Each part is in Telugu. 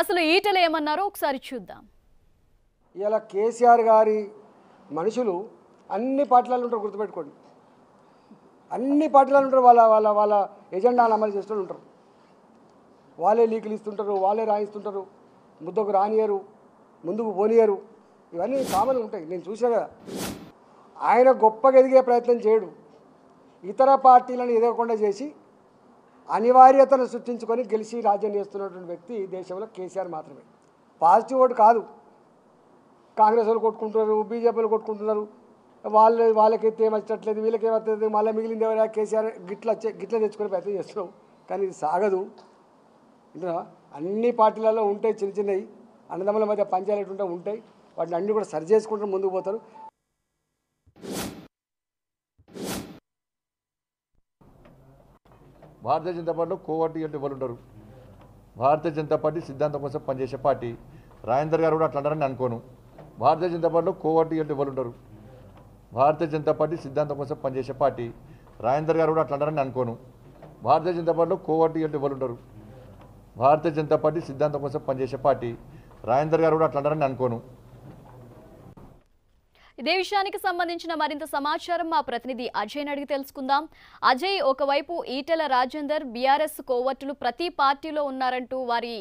అసలు ఈటలు ఏమన్నారో ఒకసారి చూద్దాం ఇలా కేసీఆర్ గారి మనుషులు అన్ని పార్టీలలో ఉంటారు గుర్తుపెట్టుకోండి అన్ని పార్టీలలో ఉంటారు వాళ్ళ వాళ్ళ వాళ్ళ ఎజెండాలు అమలు చేస్తూ ఉంటారు వాళ్ళే లీకులు ఇస్తుంటారు వాళ్ళే రాయిస్తుంటారు ముద్దకు రానియరు ముందుకు పోనీయరు ఇవన్నీ కామన్ ఉంటాయి నేను చూసా కదా ఆయన గొప్పగా ఎదిగే ప్రయత్నం చేయడు ఇతర పార్టీలను ఎదగకుండా చేసి అనివార్యతను సృష్టించుకొని గెలిచి రాజ్యం చేస్తున్నటువంటి వ్యక్తి దేశంలో కేసీఆర్ మాత్రమే పాజిటివ్ ఓటు కాదు కాంగ్రెస్ వాళ్ళు కొట్టుకుంటున్నారు బీజేపీలు కొట్టుకుంటున్నారు వాళ్ళు వాళ్ళకైతే ఏం వస్తుంది మళ్ళీ మిగిలింది ఎవరైనా కేసీఆర్ గిట్ల గిట్ల తెచ్చుకునే ప్రయత్నం చేస్తున్నాం కానీ ఇది సాగదు అన్ని పార్టీలలో ఉంటాయి చిన్న చిన్నవి అన్నదమ్ముల మధ్య పంచాయతీలు ఉంటే ఉంటాయి వాటిని అన్నీ కూడా సరి చేసుకుంటూ ముందుకు పోతారు భారతీయ జనతా పార్టీలో కోవర్టీ అంటే వాళ్ళు ఉంటారు భారతీయ జనతా పార్టీ సిద్ధాంతం కోసం పనిచేసే పార్టీ రాజేందర్ గారు కూడా అట్లా అంటారని అనుకోను భారతీయ జనతా పార్టీలో కోవర్టీ అంటే వాళ్ళు ఉంటారు భారతీయ జనతా పార్టీ సిద్ధాంతం కోసం పనిచేసే పార్టీ రాజేందర్ గారు కూడా అట్లా అంటారని అనుకోను భారతీయ జనతా పార్టీలో కోవర్టీ అంటే వాళ్ళు ఉంటారు భారతీయ జనతా పార్టీ సిద్ధాంతం కోసం పనిచేసే పార్టీ రాజేందర్ గారు కూడా అట్లా అంటారని అనుకోను ఇదే విషయానికి సంబంధించిన మరింత సమాచారం మా ప్రతినిధి అజయ్ అడిగి తెలుసుకుందాం అజయ్ ఒకవైపు ఈటెల రాజేందర్ బీఆర్ఎస్ కోవర్టులు ప్రతి పార్టీలో ఉన్నారంటూ వారి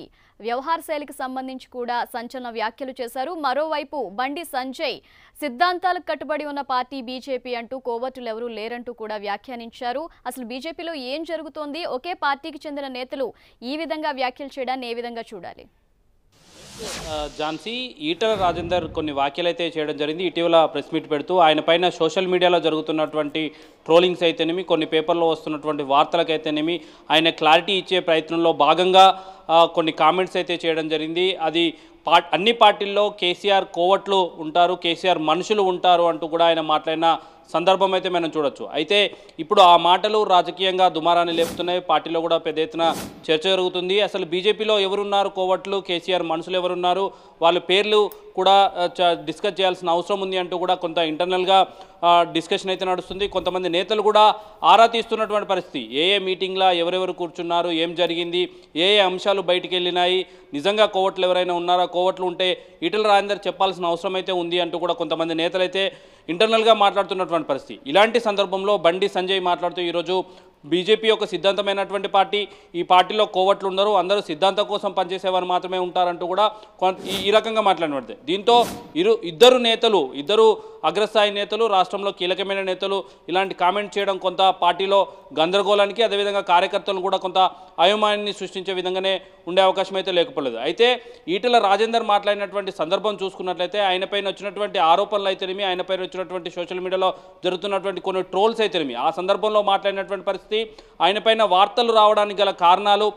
వ్యవహార శైలికి సంబంధించి కూడా సంచలన వ్యాఖ్యలు చేశారు మరోవైపు బండి సంజయ్ సిద్ధాంతాలకు కట్టుబడి ఉన్న పార్టీ బీజేపీ అంటూ కోవర్టులు ఎవరూ లేరంటూ కూడా వ్యాఖ్యానించారు అసలు బీజేపీలో ఏం జరుగుతోంది ఒకే పార్టీకి చెందిన నేతలు ఈ విధంగా వ్యాఖ్యలు చేయడాన్ని ఏ విధంగా చూడాలి ఝాన్సీ ఈటల రాజేందర్ కొన్ని వ్యాఖ్యలు అయితే చేయడం జరిగింది ఇటీవల ప్రెస్ మీట్ పెడుతూ ఆయన పైన సోషల్ మీడియాలో జరుగుతున్నటువంటి ట్రోలింగ్స్ అయితేనేమి కొన్ని పేపర్లో వస్తున్నటువంటి వార్తలకైతేనేమి ఆయన క్లారిటీ ఇచ్చే ప్రయత్నంలో భాగంగా కొన్ని కామెంట్స్ అయితే చేయడం జరిగింది అది పా అన్ని పార్టీల్లో కేసీఆర్ కోవట్లు ఉంటారు కేసీఆర్ మనుషులు ఉంటారు అంటూ కూడా ఆయన మాట్లాడిన సందర్భం అయితే మనం చూడొచ్చు అయితే ఇప్పుడు ఆ మాటలు రాజకీయంగా దుమారాన్ని లేపుతున్నాయి పార్టీలో కూడా పెద్ద ఎత్తున చర్చ జరుగుతుంది అసలు బీజేపీలో ఎవరున్నారు కోవట్లు కేసీఆర్ మనుషులు ఎవరున్నారు వాళ్ళ పేర్లు కూడా డిస్కస్ చేయాల్సిన అవసరం ఉంది అంటూ కూడా కొంత ఇంటర్నల్గా డిస్కషన్ అయితే నడుస్తుంది కొంతమంది నేతలు కూడా ఆరా తీస్తున్నటువంటి పరిస్థితి ఏ ఏ మీటింగ్లా ఎవరెవరు కూర్చున్నారు ఏం జరిగింది ఏ ఏ అంశాలు బయటికి వెళ్ళినాయి నిజంగా కోవట్లు ఎవరైనా ఉన్నారా కోవట్లు ఉంటే ఇటల రాజేందర్ చెప్పాల్సిన అవసరం అయితే ఉంది అంటూ కూడా కొంతమంది నేతలైతే ఇంటర్నల్గా మాట్లాడుతున్నటువంటి పరిస్థితి ఇలాంటి సందర్భంలో బండి సంజయ్ మాట్లాడుతూ ఈరోజు బీజేపీ యొక్క సిద్ధాంతమైనటువంటి పార్టీ ఈ పార్టీలో కోవట్లు ఉండరు అందరూ సిద్ధాంతం కోసం పనిచేసేవారు మాత్రమే ఉంటారంటూ కూడా ఈ రకంగా మాట్లాడబడితే దీంతో ఇరు ఇద్దరు నేతలు ఇద్దరు అగ్రస్థాయి నేతలు రాష్ట్రంలో కీలకమైన నేతలు ఇలాంటి కామెంట్ చేయడం కొంత పార్టీలో గందరగోళానికి అదేవిధంగా కార్యకర్తలను కూడా కొంత అయోమాయాన్ని సృష్టించే విధంగానే ఉండే అవకాశం అయితే లేకపోలేదు అయితే ఈటల రాజేందర్ మాట్లాడినటువంటి సందర్భం చూసుకున్నట్లయితే ఆయనపైన వచ్చినటువంటి ఆరోపణలు అయితేనేమి ఆయనపైన వచ్చినటువంటి సోషల్ మీడియాలో జరుగుతున్నటువంటి కొన్ని ట్రోల్స్ అయితేనేమి ఆ సందర్భంలో మాట్లాడినటువంటి పరిస్థితి పరిస్థితి ఆయనపైన వార్తలు రావడానికి గల కారణాలు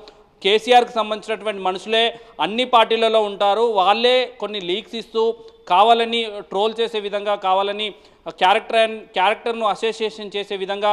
కేసీఆర్కి సంబంధించినటువంటి మనుషులే అన్ని పార్టీలలో ఉంటారు వాళ్ళే కొన్ని లీక్స్ ఇస్తూ కావాలని ట్రోల్ చేసే విధంగా కావాలని క్యారెక్టర్ అండ్ క్యారెక్టర్ను అసోసియేషన్ చేసే విధంగా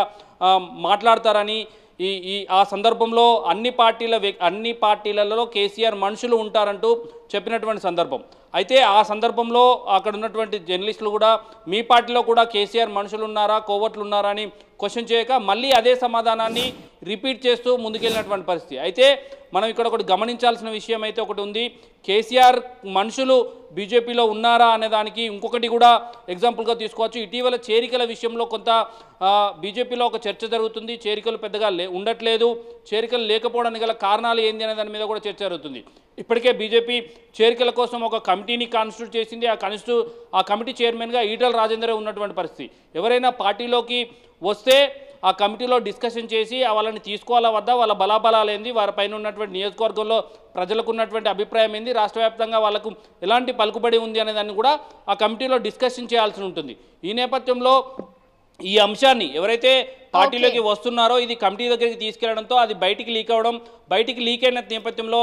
మాట్లాడతారని ఈ ఈ ఆ సందర్భంలో అన్ని పార్టీల అన్ని పార్టీలలో కేసీఆర్ మనుషులు ఉంటారంటూ చెప్పినటువంటి సందర్భం అయితే ఆ సందర్భంలో అక్కడ ఉన్నటువంటి జర్నలిస్టులు కూడా మీ పార్టీలో కూడా కేసీఆర్ మనుషులు ఉన్నారా కోవట్లు ఉన్నారా అని క్వశ్చన్ చేయక మళ్ళీ అదే సమాధానాన్ని రిపీట్ చేస్తూ ముందుకెళ్ళినటువంటి పరిస్థితి అయితే మనం ఇక్కడ ఒకటి గమనించాల్సిన విషయం అయితే ఒకటి ఉంది కేసీఆర్ మనుషులు బీజేపీలో ఉన్నారా అనే దానికి ఇంకొకటి కూడా ఎగ్జాంపుల్గా తీసుకోవచ్చు ఇటీవల చేరికల విషయంలో కొంత బీజేపీలో ఒక చర్చ జరుగుతుంది చేరికలు పెద్దగా లే ఉండట్లేదు చేరికలు లేకపోవడానికి గల కారణాలు ఏంది అనే దాని మీద కూడా చర్చ జరుగుతుంది ఇప్పటికే బీజేపీ చేరికల కోసం ఒక కమిటీని కాన్స్టిట్యూట్ చేసింది ఆ కాన్స్టిట్యూ ఆ కమిటీ చైర్మన్గా ఈటల రాజేందరే ఉన్నటువంటి పరిస్థితి ఎవరైనా పార్టీలోకి వస్తే ఆ కమిటీలో డిస్కషన్ చేసి వాళ్ళని తీసుకోవాలా వద్దా వాళ్ళ బలాబలాలు ఏంది వారిపైన ఉన్నటువంటి నియోజకవర్గంలో ప్రజలకు ఉన్నటువంటి అభిప్రాయం ఏంది రాష్ట్ర వ్యాప్తంగా ఎలాంటి పలుకుబడి ఉంది అనేదాన్ని కూడా ఆ కమిటీలో డిస్కషన్ చేయాల్సి ఉంటుంది ఈ నేపథ్యంలో ఈ అంశాన్ని ఎవరైతే పార్టీలోకి వస్తున్నారో ఇది కమిటీ దగ్గరికి తీసుకెళ్లడంతో అది బయటికి లీక్ అవ్వడం బయటికి లీక్ అయిన నేపథ్యంలో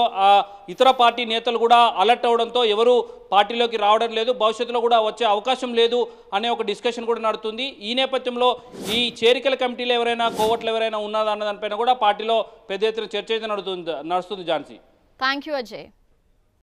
ఇతర పార్టీ నేతలు కూడా అలర్ట్ అవడంతో ఎవరు పార్టీలోకి రావడం లేదు భవిష్యత్తులో కూడా వచ్చే అవకాశం లేదు అనే ఒక డిస్కషన్ కూడా నడుతుంది ఈ నేపథ్యంలో ఈ చేరికల కమిటీలు ఎవరైనా కోవట్లు ఎవరైనా ఉన్నదా అన్న దానిపైన కూడా పార్టీలో పెద్ద ఎత్తున చర్చ అయితే నడుతుంది నడుస్తుంది ఝాన్సీ థ్యాంక్ యూ అజయ్